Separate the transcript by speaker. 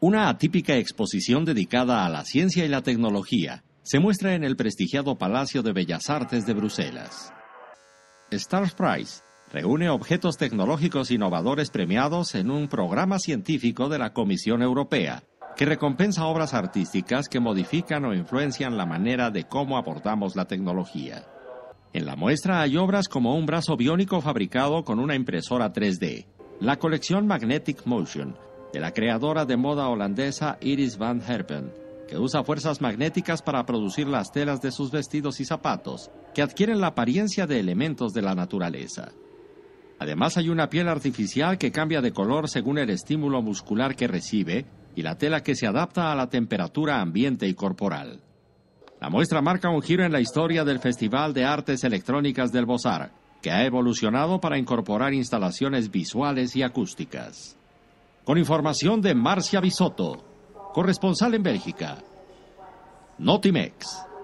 Speaker 1: Una atípica exposición dedicada a la ciencia y la tecnología se muestra en el prestigiado Palacio de Bellas Artes de Bruselas. Star Prize reúne objetos tecnológicos innovadores premiados en un programa científico de la Comisión Europea que recompensa obras artísticas que modifican o influencian la manera de cómo abordamos la tecnología. En la muestra hay obras como un brazo biónico fabricado con una impresora 3D, la colección Magnetic Motion, de la creadora de moda holandesa Iris van Herpen, que usa fuerzas magnéticas para producir las telas de sus vestidos y zapatos, que adquieren la apariencia de elementos de la naturaleza. Además hay una piel artificial que cambia de color según el estímulo muscular que recibe y la tela que se adapta a la temperatura ambiente y corporal. La muestra marca un giro en la historia del Festival de Artes Electrónicas del Bozar, que ha evolucionado para incorporar instalaciones visuales y acústicas con información de Marcia Bisotto, corresponsal en Bélgica. Notimex.